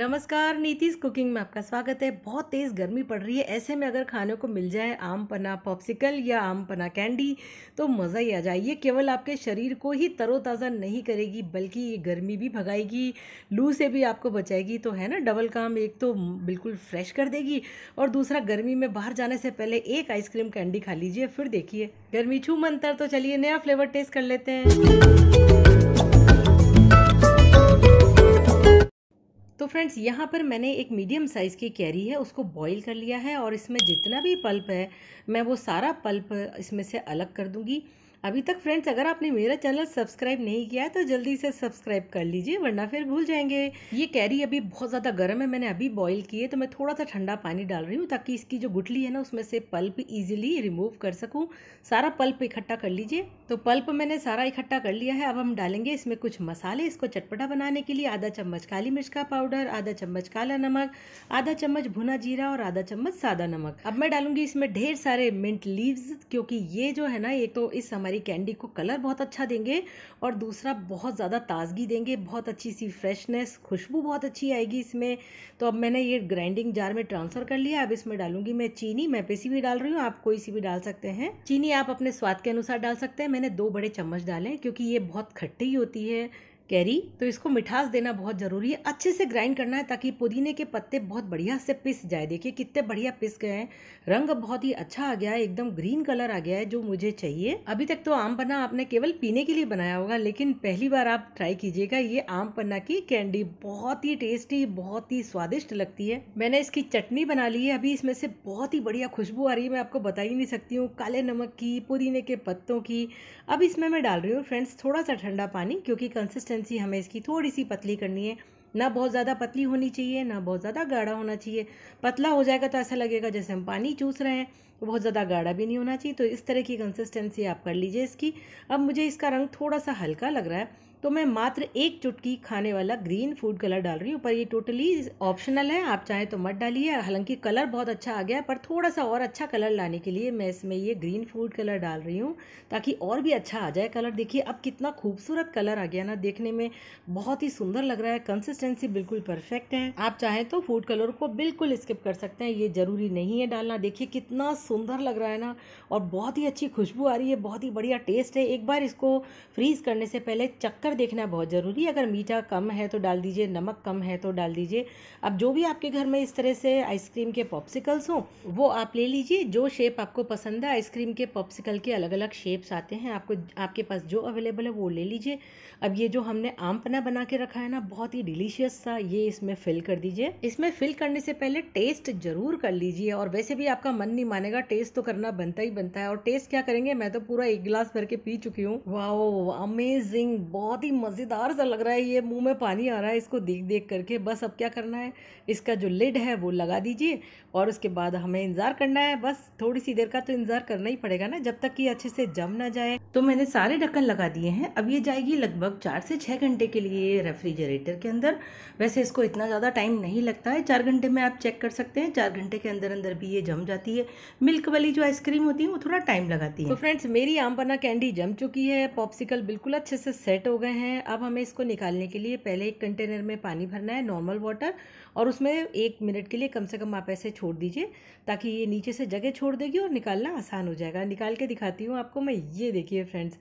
नमस्कार नीतीश कुकिंग में आपका स्वागत है बहुत तेज़ गर्मी पड़ रही है ऐसे में अगर खाने को मिल जाए आम पना पॉप्सिकल या आम पना कैंडी तो मज़ा ही आ जाए ये केवल आपके शरीर को ही तरोताज़ा नहीं करेगी बल्कि ये गर्मी भी भगाएगी लू से भी आपको बचाएगी तो है ना डबल काम एक तो बिल्कुल फ्रेश कर देगी और दूसरा गर्मी में बाहर जाने से पहले एक आइसक्रीम कैंडी खा लीजिए फिर देखिए गर्मी छू मंतर तो चलिए नया फ्लेवर टेस्ट कर लेते हैं फ्रेंड्स यहाँ पर मैंने एक मीडियम साइज़ की कैरी है उसको बॉईल कर लिया है और इसमें जितना भी पल्प है मैं वो सारा पल्प इसमें से अलग कर दूँगी अभी तक फ्रेंड्स अगर आपने मेरा चैनल सब्सक्राइब नहीं किया है तो जल्दी से सब्सक्राइब कर लीजिए वरना फिर भूल जाएंगे ये कैरी अभी बहुत ज़्यादा गर्म है मैंने अभी बॉईल की है तो मैं थोड़ा सा ठंडा पानी डाल रही हूँ ताकि इसकी जो गुठली है ना उसमें से पल्प ईजिली रिमूव कर सकूँ सारा पल्प इकट्ठा कर लीजिए तो पल्प मैंने सारा इकट्ठा कर लिया है अब हम डालेंगे इसमें कुछ मसाले इसको चटपटा बनाने के लिए आधा चम्मच काली मिर्च का पाउडर आधा चम्मच काला नमक आधा चम्मच भुना जीरा और आधा चम्मच सादा नमक अब मैं डालूंगी इसमें ढेर सारे मिंट लीव्स क्योंकि ये जो है ना ये तो इस समय हमारी कैंडी को कलर बहुत अच्छा देंगे और दूसरा बहुत ज़्यादा ताजगी देंगे बहुत अच्छी सी फ्रेशनेस खुशबू बहुत अच्छी आएगी इसमें तो अब मैंने ये ग्राइंडिंग जार में ट्रांसफ़र कर लिया अब इसमें डालूंगी मैं चीनी मैं पेसी भी डाल रही हूँ आप कोई सी भी डाल सकते हैं चीनी आप अपने स्वाद के अनुसार डाल सकते हैं मैंने दो बड़े चम्मच डालें क्योंकि ये बहुत खट्टी होती है कैरी तो इसको मिठास देना बहुत ज़रूरी है अच्छे से ग्राइंड करना है ताकि पुदीने के पत्ते बहुत बढ़िया से पिस जाए देखिए कितने बढ़िया पिस गए हैं रंग बहुत ही अच्छा आ गया है एकदम ग्रीन कलर आ गया है जो मुझे चाहिए अभी तक तो आम पन्ना आपने केवल पीने के लिए बनाया होगा लेकिन पहली बार आप ट्राई कीजिएगा ये आम पन्ना की कैंडी बहुत ही टेस्टी बहुत ही स्वादिष्ट लगती है मैंने इसकी चटनी बना ली है अभी इसमें से बहुत ही बढ़िया खुशबू आ रही है मैं आपको बता ही नहीं सकती हूँ काले नमक की पुदीने के पत्तों की अब इसमें मैं डाल रही हूँ फ्रेंड्स थोड़ा सा ठंडा पानी क्योंकि कंसिस्टेंट कंसिस्टेंसी हमें इसकी थोड़ी सी पतली करनी है ना बहुत ज़्यादा पतली होनी चाहिए ना बहुत ज़्यादा गाढ़ा होना चाहिए पतला हो जाएगा तो ऐसा लगेगा जैसे हम पानी चूस रहे हैं तो बहुत ज़्यादा गाढ़ा भी नहीं होना चाहिए तो इस तरह की कंसिस्टेंसी आप कर लीजिए इसकी अब मुझे इसका रंग थोड़ा सा हल्का लग रहा है तो मैं मात्र एक चुटकी खाने वाला ग्रीन फूड कलर डाल रही हूँ पर ये टोटली ऑप्शनल है आप चाहें तो मत डालिए हालांकि कलर बहुत अच्छा आ गया है पर थोड़ा सा और अच्छा कलर लाने के लिए मैं इसमें ये ग्रीन फूड कलर डाल रही हूँ ताकि और भी अच्छा आ जाए कलर देखिए अब कितना खूबसूरत कलर आ गया ना देखने में बहुत ही सुंदर लग रहा है कंसिस्टेंसी बिल्कुल परफेक्ट है आप चाहें तो फूड कलर को बिल्कुल स्किप कर सकते हैं ये ज़रूरी नहीं है डालना देखिए कितना सुंदर लग रहा है ना और बहुत ही अच्छी खुशबू आ रही है बहुत ही बढ़िया टेस्ट है एक बार इसको फ्रीज़ करने से पहले चक्कर कर देखना बहुत ज़रूरी है अगर मीठा कम है तो डाल दीजिए नमक कम है तो डाल दीजिए अब जो भी आपके घर में इस तरह से आइसक्रीम के पॉप्सिकल्स हों वो आप ले लीजिए जो शेप आपको पसंद है आइसक्रीम के पॉप्सिकल के अलग अलग शेप्स आते हैं आपको आपके पास जो अवेलेबल है वो ले लीजिए अब ये जो हमने आम पना बना के रखा है ना बहुत ही डिलीशियस सा ये इसमें फिल कर दीजिए इसमें फिल करने से पहले टेस्ट जरूर कर लीजिए और वैसे भी आपका मन नहीं मानेगा टेस्ट तो करना बनता ही बनता है और टेस्ट क्या करेंगे मैं तो पूरा एक गिलास भर के पी चुकी हूँ वाह अमेजिंग बहुत बहुत ही मज़ेदार सा लग रहा है ये मुंह में पानी आ रहा है इसको देख देख करके बस अब क्या करना है इसका जो लिड है वो लगा दीजिए और उसके बाद हमें इंतज़ार करना है बस थोड़ी सी देर का तो इंतज़ार करना ही पड़ेगा ना जब तक ये अच्छे से जम ना जाए तो मैंने सारे ढक्कन लगा दिए हैं अब ये जाएगी लगभग चार से छः घंटे के लिए रेफ्रिजरेटर के अंदर वैसे इसको इतना ज़्यादा टाइम नहीं लगता है चार घंटे में आप चेक कर सकते हैं चार घंटे के अंदर अंदर भी ये जम जाती है मिल्क वाली जो आइसक्रीम होती है वो थोड़ा टाइम लगाती है तो फ्रेंड्स मेरी आम पन्ना कैंडी जम चुकी है पॉप्सिकल बिल्कुल अच्छे से सेट हो गए गए हैं अब हमें इसको निकालने के लिए पहले एक कंटेनर में पानी भरना है नॉर्मल वाटर और उसमें एक मिनट के लिए कम से कम आप ऐसे छोड़ दीजिए ताकि ये नीचे से जगह छोड़ देगी और निकालना आसान हो जाएगा निकाल के दिखाती हूँ आपको मैं ये देखिए फ्रेंड्स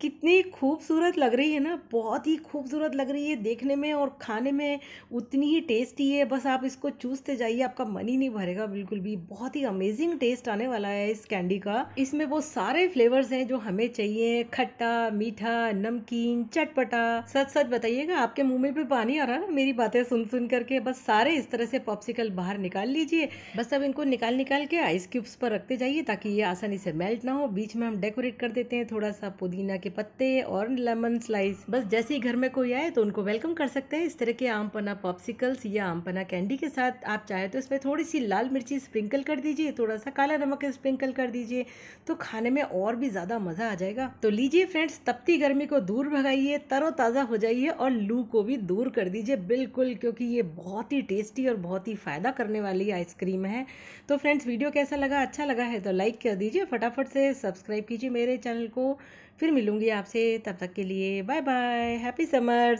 कितनी खूबसूरत लग रही है ना बहुत ही खूबसूरत लग रही है देखने में और खाने में उतनी ही टेस्टी है बस आप इसको चूसते जाइए आपका मन ही नहीं भरेगा बिल्कुल भी बहुत ही अमेजिंग टेस्ट आने वाला है इस कैंडी का इसमें वो सारे फ्लेवर्स हैं जो हमें चाहिए खट्टा मीठा नमकीन चटपटा सच सच बताइएगा आपके मुंह में भी पानी आ रहा है ना मेरी बातें सुन सुन करके बस सारे इस तरह से पॉप्सिकल बाहर निकाल लीजिए बस अब इनको निकाल निकाल के आइस क्यूब्स पर रखते जाइए ताकि ये आसानी से मेल्ट ना हो बीच में हम डेकोरेट कर देते हैं थोड़ा सा पुदीना के पत्ते और लेमन स्लाइस बस जैसे ही घर में कोई आए तो उनको वेलकम कर सकते हैं इस तरह के आम पना पॉप्सिकल्स या आम पना कैंडी के साथ आप चाहे तो इसमें थोड़ी सी लाल मिर्ची स्प्रिंकल कर दीजिए थोड़ा सा काला नमक स्प्रिंकल कर दीजिए तो खाने में और भी ज़्यादा मज़ा आ जाएगा तो लीजिए फ्रेंड्स तपती गर्मी को दूर भगाइए तरोताज़ा हो जाइए और लू को भी दूर कर दीजिए बिल्कुल क्योंकि ये बहुत ही टेस्टी और बहुत ही फ़ायदा करने वाली आइसक्रीम है तो फ्रेंड्स वीडियो कैसा लगा अच्छा लगा है तो लाइक कर दीजिए फटाफट से सब्सक्राइब कीजिए मेरे चैनल को फिर मिलूंगी आपसे तब तक के लिए बाय बाय हैप्पी समर्स